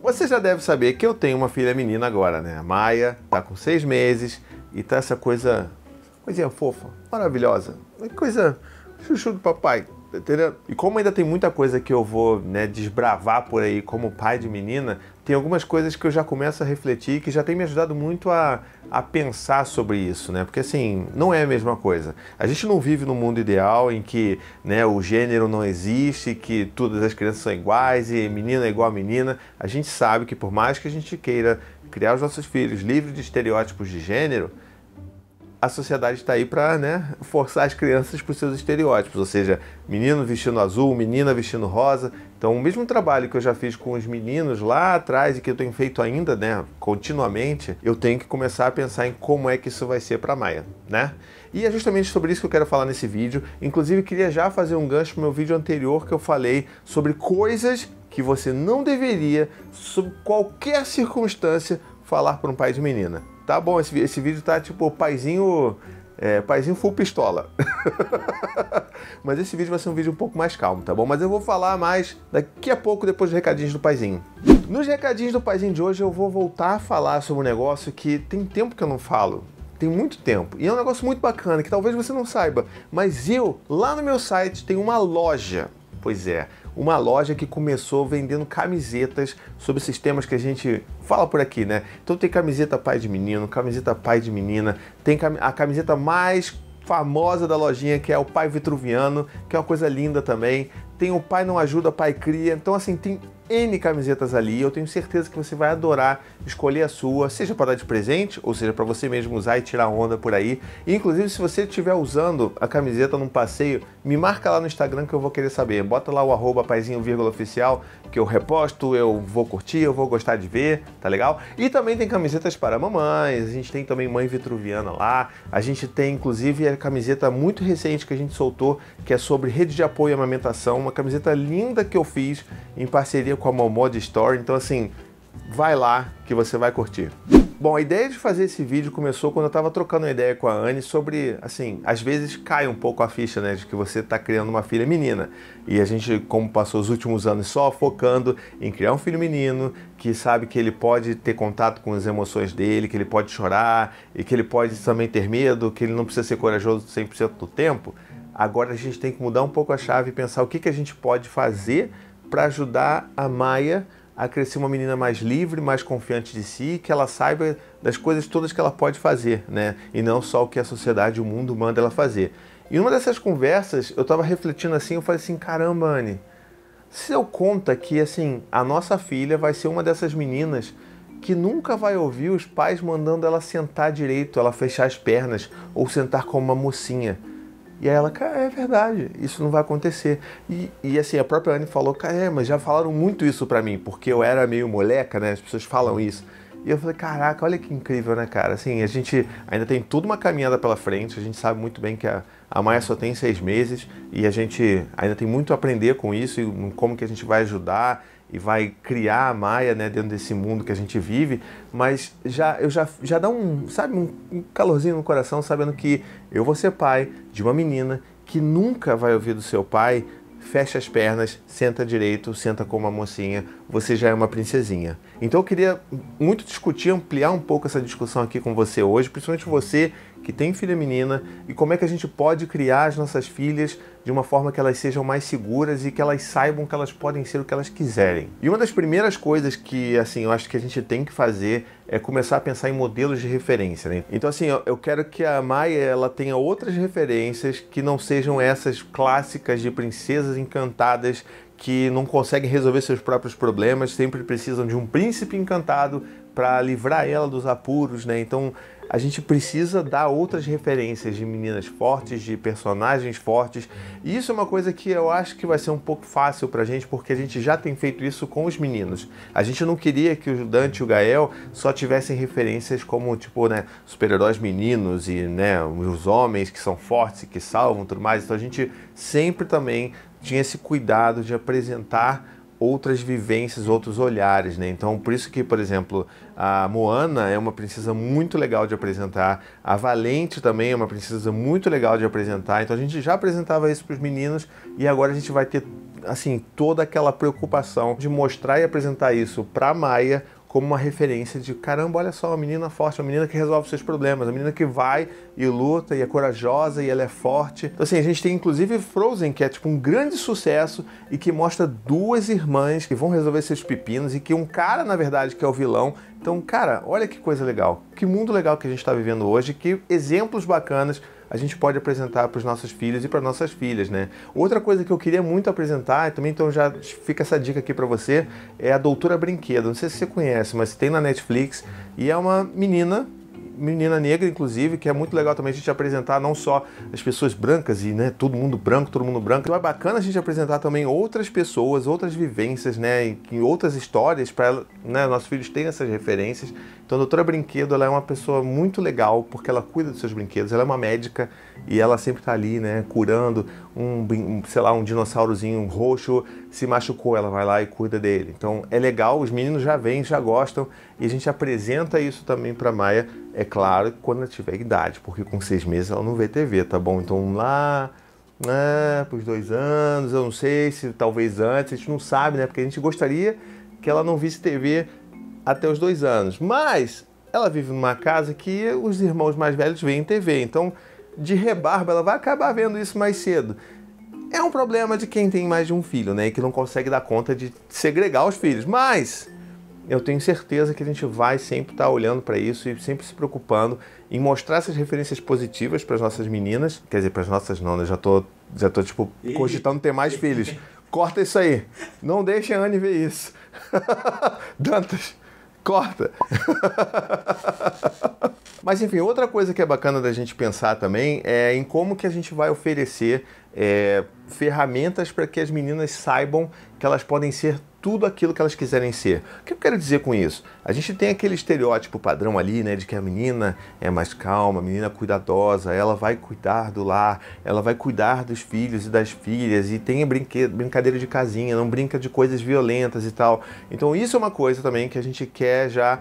Você já deve saber que eu tenho uma filha menina agora, né? A Maia tá com seis meses e tá essa coisa, coisinha fofa, maravilhosa, é coisa chuchu do papai, Entendeu? E como ainda tem muita coisa que eu vou né, desbravar por aí como pai de menina, tem algumas coisas que eu já começo a refletir que já tem me ajudado muito a, a pensar sobre isso, né? Porque assim, não é a mesma coisa. A gente não vive num mundo ideal em que né, o gênero não existe, que todas as crianças são iguais e menina é igual a menina. A gente sabe que por mais que a gente queira criar os nossos filhos livres de estereótipos de gênero, a sociedade está aí para né, forçar as crianças para os seus estereótipos, ou seja, menino vestindo azul, menina vestindo rosa. Então, o mesmo trabalho que eu já fiz com os meninos lá atrás e que eu tenho feito ainda, né, continuamente, eu tenho que começar a pensar em como é que isso vai ser para a Maia, né? E é justamente sobre isso que eu quero falar nesse vídeo. Inclusive, queria já fazer um gancho pro meu vídeo anterior que eu falei sobre coisas que você não deveria, sob qualquer circunstância, falar para um pai de menina tá bom, esse, esse vídeo tá tipo paizinho, é, paizinho full pistola. Mas esse vídeo vai ser um vídeo um pouco mais calmo, tá bom? Mas eu vou falar mais daqui a pouco, depois dos recadinhos do paizinho. Nos recadinhos do paizinho de hoje eu vou voltar a falar sobre um negócio que tem tempo que eu não falo, tem muito tempo. E é um negócio muito bacana que talvez você não saiba, mas eu, lá no meu site, tenho uma loja. Pois é, uma loja que começou vendendo camisetas sobre esses temas que a gente fala por aqui, né? Então tem camiseta pai de menino, camiseta pai de menina, tem a camiseta mais famosa da lojinha que é o pai vitruviano, que é uma coisa linda também. Tem o pai não ajuda, pai cria. Então assim, tem N camisetas ali. Eu tenho certeza que você vai adorar escolher a sua, seja para dar de presente, ou seja, para você mesmo usar e tirar onda por aí. E, inclusive, se você estiver usando a camiseta num passeio, me marca lá no Instagram que eu vou querer saber. Bota lá o arroba oficial que eu reposto, eu vou curtir, eu vou gostar de ver, tá legal? E também tem camisetas para mamães, a gente tem também mãe vitruviana lá, a gente tem inclusive a camiseta muito recente que a gente soltou, que é sobre rede de apoio e amamentação, uma camiseta linda que eu fiz em parceria com com a Momod Store, Story, então assim, vai lá que você vai curtir. Bom, a ideia de fazer esse vídeo começou quando eu estava trocando uma ideia com a Anne sobre, assim, às vezes cai um pouco a ficha, né, de que você está criando uma filha menina. E a gente, como passou os últimos anos só focando em criar um filho menino, que sabe que ele pode ter contato com as emoções dele, que ele pode chorar e que ele pode também ter medo, que ele não precisa ser corajoso 100% do tempo. Agora a gente tem que mudar um pouco a chave e pensar o que, que a gente pode fazer para ajudar a Maia a crescer uma menina mais livre, mais confiante de si, que ela saiba das coisas todas que ela pode fazer, né? E não só o que a sociedade, o mundo manda ela fazer. E numa dessas conversas, eu estava refletindo assim, eu falei assim, caramba, Anne, se eu conta que assim, a nossa filha vai ser uma dessas meninas que nunca vai ouvir os pais mandando ela sentar direito, ela fechar as pernas ou sentar como uma mocinha. E aí ela, cara, é verdade, isso não vai acontecer. E, e assim, a própria Anne falou, cara, é, mas já falaram muito isso para mim, porque eu era meio moleca, né? As pessoas falam isso. E eu falei, caraca, olha que incrível, né, cara? Assim, a gente ainda tem toda uma caminhada pela frente, a gente sabe muito bem que a, a Maia só tem seis meses e a gente ainda tem muito a aprender com isso e como que a gente vai ajudar e vai criar a Maia né, dentro desse mundo que a gente vive, mas já eu já, já dá um, sabe, um calorzinho no coração sabendo que eu vou ser pai de uma menina que nunca vai ouvir do seu pai, fecha as pernas, senta direito, senta como uma mocinha, você já é uma princesinha. Então eu queria muito discutir, ampliar um pouco essa discussão aqui com você hoje, principalmente você que tem filha menina e como é que a gente pode criar as nossas filhas de uma forma que elas sejam mais seguras e que elas saibam que elas podem ser o que elas quiserem. E uma das primeiras coisas que, assim, eu acho que a gente tem que fazer é começar a pensar em modelos de referência, né? Então, assim, eu quero que a Maia ela tenha outras referências que não sejam essas clássicas de princesas encantadas que não conseguem resolver seus próprios problemas, sempre precisam de um príncipe encantado para livrar ela dos apuros, né? Então, a gente precisa dar outras referências de meninas fortes, de personagens fortes. E isso é uma coisa que eu acho que vai ser um pouco fácil pra gente, porque a gente já tem feito isso com os meninos. A gente não queria que o Dante e o Gael só tivessem referências como, tipo, né, super-heróis meninos e, né, os homens que são fortes e que salvam tudo mais. Então a gente sempre também tinha esse cuidado de apresentar outras vivências, outros olhares, né? Então, por isso que, por exemplo, a Moana é uma princesa muito legal de apresentar, a Valente também é uma princesa muito legal de apresentar. Então, a gente já apresentava isso para os meninos e agora a gente vai ter assim toda aquela preocupação de mostrar e apresentar isso para Maia como uma referência de caramba, olha só, uma menina forte, uma menina que resolve seus problemas, uma menina que vai e luta e é corajosa e ela é forte. Então, assim, a gente tem inclusive Frozen, que é tipo um grande sucesso e que mostra duas irmãs que vão resolver seus pepinos e que um cara, na verdade, que é o vilão. Então, cara, olha que coisa legal, que mundo legal que a gente está vivendo hoje, que exemplos bacanas a gente pode apresentar para os nossos filhos e para nossas filhas, né? Outra coisa que eu queria muito apresentar, também então já fica essa dica aqui para você, é a Doutora Brinquedo. Não sei se você conhece, mas tem na Netflix e é uma menina menina negra, inclusive, que é muito legal também a gente apresentar não só as pessoas brancas e né, todo mundo branco, todo mundo branco. Então é bacana a gente apresentar também outras pessoas, outras vivências, né, e outras histórias para né, nossos filhos terem essas referências. Então a doutora Brinquedo ela é uma pessoa muito legal porque ela cuida dos seus brinquedos, ela é uma médica e ela sempre está ali, né, curando um, sei lá, um dinossaurozinho roxo se machucou, ela vai lá e cuida dele. Então é legal, os meninos já vêm, já gostam e a gente apresenta isso também para Maia é claro, que quando ela tiver idade, porque com seis meses ela não vê TV, tá bom? Então lá, né, pros dois anos, eu não sei se talvez antes, a gente não sabe, né? Porque a gente gostaria que ela não visse TV até os dois anos. Mas ela vive numa casa que os irmãos mais velhos veem TV, então de rebarba ela vai acabar vendo isso mais cedo. É um problema de quem tem mais de um filho, né? E que não consegue dar conta de segregar os filhos. Mas eu tenho certeza que a gente vai sempre estar tá olhando para isso e sempre se preocupando em mostrar essas referências positivas para as nossas meninas. Quer dizer, para as nossas não, né? Já tô, já tô tipo, cogitando ter mais filhos. Corta isso aí. Não deixa a Anne ver isso. Dantas, corta. Mas enfim, outra coisa que é bacana da gente pensar também é em como que a gente vai oferecer é, ferramentas para que as meninas saibam que elas podem ser tudo aquilo que elas quiserem ser. O que eu quero dizer com isso? A gente tem aquele estereótipo padrão ali, né, de que a menina é mais calma, a menina cuidadosa, ela vai cuidar do lar, ela vai cuidar dos filhos e das filhas e tem brincadeira de casinha, não brinca de coisas violentas e tal. Então isso é uma coisa também que a gente quer já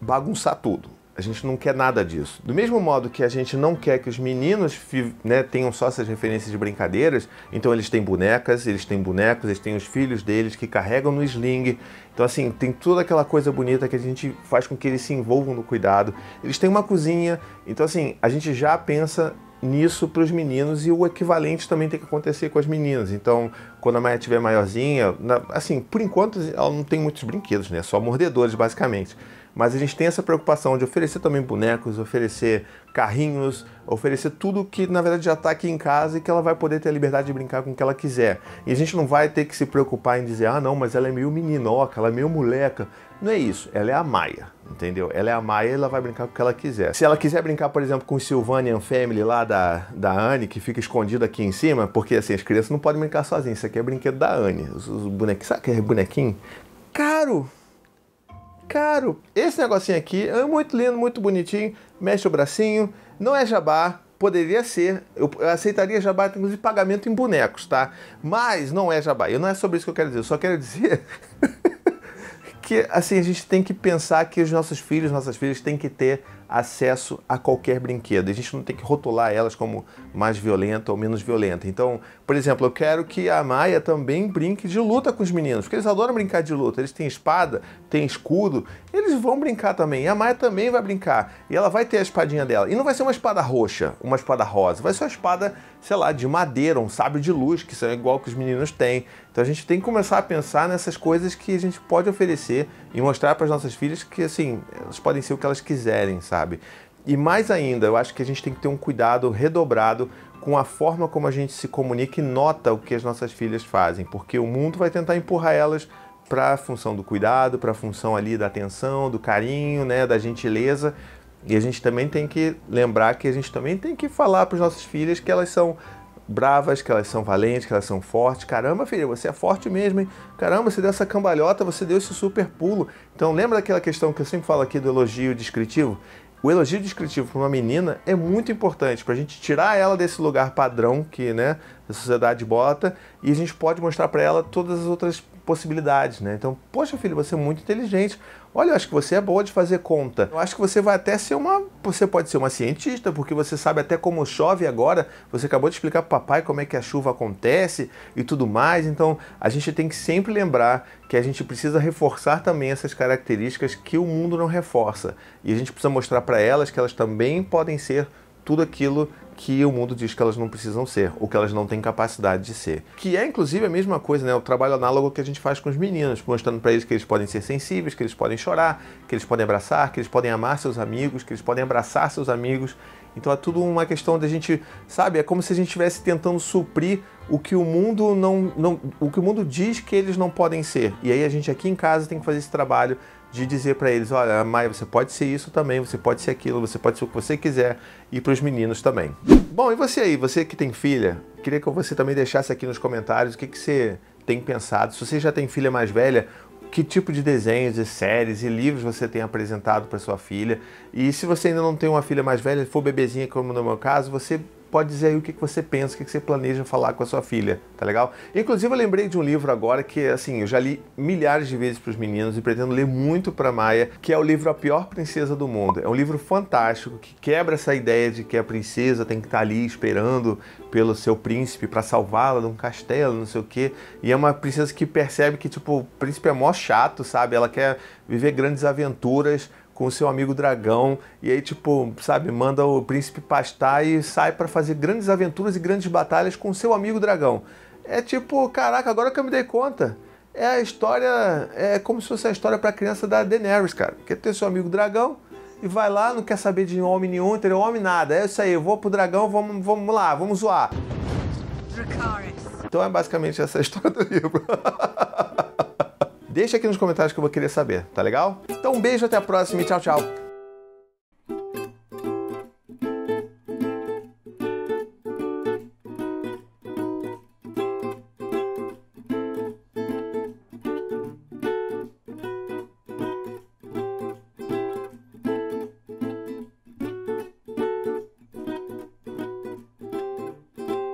bagunçar tudo. A gente não quer nada disso. Do mesmo modo que a gente não quer que os meninos né, tenham só essas referências de brincadeiras, então eles têm bonecas, eles têm bonecos, eles têm os filhos deles que carregam no sling. Então, assim, tem toda aquela coisa bonita que a gente faz com que eles se envolvam no cuidado. Eles têm uma cozinha, então, assim, a gente já pensa nisso para os meninos e o equivalente também tem que acontecer com as meninas. Então, quando a Maia tiver maiorzinha, na, assim, por enquanto ela não tem muitos brinquedos, né? Só mordedores, basicamente. Mas a gente tem essa preocupação de oferecer também bonecos, oferecer carrinhos, oferecer tudo que na verdade já está aqui em casa e que ela vai poder ter a liberdade de brincar com o que ela quiser. E a gente não vai ter que se preocupar em dizer, ah não, mas ela é meio meninoca, ela é meio moleca. Não é isso, ela é a Maia, entendeu? Ela é a Maia e ela vai brincar com o que ela quiser. Se ela quiser brincar, por exemplo, com o Sylvanian Family lá da, da Anne, que fica escondido aqui em cima, porque assim, as crianças não podem brincar sozinhas, isso aqui é brinquedo da Anne. Os, os bonequinhos, sabe que é bonequinho? Caro! caro. Esse negocinho aqui é muito lindo, muito bonitinho, mexe o bracinho, não é jabá, poderia ser, eu, aceitaria jabá, inclusive pagamento em bonecos, tá? Mas não é jabá, eu não é sobre isso que eu quero dizer, eu só quero dizer que, assim, a gente tem que pensar que os nossos filhos, nossas filhas têm que ter acesso a qualquer brinquedo. A gente não tem que rotular elas como mais violenta ou menos violenta. Então, por exemplo, eu quero que a Maia também brinque de luta com os meninos, porque eles adoram brincar de luta. Eles têm espada, têm escudo, eles eles vão brincar também. E a Maia também vai brincar. E ela vai ter a espadinha dela. E não vai ser uma espada roxa, uma espada rosa. Vai ser uma espada, sei lá, de madeira, um sábio de luz, que são igual que os meninos têm. Então a gente tem que começar a pensar nessas coisas que a gente pode oferecer e mostrar para as nossas filhas que, assim, elas podem ser o que elas quiserem, sabe? E mais ainda, eu acho que a gente tem que ter um cuidado redobrado com a forma como a gente se comunica e nota o que as nossas filhas fazem, porque o mundo vai tentar empurrar elas para a função do cuidado, para a função ali da atenção, do carinho, né, da gentileza. E a gente também tem que lembrar que a gente também tem que falar para os nossos filhos que elas são bravas, que elas são valentes, que elas são fortes. Caramba, filha, você é forte mesmo, hein? Caramba, você deu essa cambalhota, você deu esse super pulo. Então lembra daquela questão que eu sempre falo aqui do elogio descritivo? O elogio descritivo para uma menina é muito importante para a gente tirar ela desse lugar padrão que né, a sociedade bota e a gente pode mostrar para ela todas as outras possibilidades, né? Então, poxa, filho, você é muito inteligente. Olha, eu acho que você é boa de fazer conta. Eu acho que você vai até ser uma. Você pode ser uma cientista, porque você sabe até como chove agora. Você acabou de explicar para papai como é que a chuva acontece e tudo mais. Então, a gente tem que sempre lembrar que a gente precisa reforçar também essas características que o mundo não reforça. E a gente precisa mostrar para elas que elas também podem ser tudo aquilo que o mundo diz que elas não precisam ser, ou que elas não têm capacidade de ser. Que é, inclusive, a mesma coisa, né? O trabalho análogo que a gente faz com os meninos, mostrando para eles que eles podem ser sensíveis, que eles podem chorar, que eles podem abraçar, que eles podem amar seus amigos, que eles podem abraçar seus amigos. Então é tudo uma questão da gente, sabe? É como se a gente estivesse tentando suprir o que o mundo não, não, o que o mundo diz que eles não podem ser. E aí a gente aqui em casa tem que fazer esse trabalho de dizer para eles, olha, Maia, você pode ser isso também, você pode ser aquilo, você pode ser o que você quiser, e para os meninos também. Bom, e você aí, você que tem filha, queria que você também deixasse aqui nos comentários o que, que você tem pensado, se você já tem filha mais velha, que tipo de desenhos e séries e livros você tem apresentado para sua filha. E se você ainda não tem uma filha mais velha, for bebezinha como no meu caso, você pode dizer aí o que, você pensa, o que, você planeja falar com a sua filha, tá legal? Inclusive eu lembrei de um livro agora que, assim, eu já li milhares de vezes para os meninos e pretendo ler muito para Maia, que é o livro A Pior Princesa do Mundo. É um livro fantástico que quebra essa ideia de que a princesa tem que estar tá ali esperando pelo seu príncipe para salvá-la de um castelo, não sei o quê. E é uma princesa que percebe que, tipo, o príncipe é mó chato, sabe? Ela quer viver grandes aventuras, com o seu amigo dragão e aí tipo, sabe, manda o príncipe pastar e sai para fazer grandes aventuras e grandes batalhas com o seu amigo dragão. É tipo, caraca, agora que eu me dei conta. É a história, é como se fosse a história para criança da Daenerys, cara. Quer ter seu amigo dragão e vai lá, não quer saber de homem nenhum, entendeu? Homem nada. É isso aí, eu vou pro dragão, vamos, vamos lá, vamos zoar. Dracarys. Então é basicamente essa a história do livro. Deixa aqui nos comentários que eu vou querer saber, tá legal? Então um beijo, até a próxima e tchau, tchau!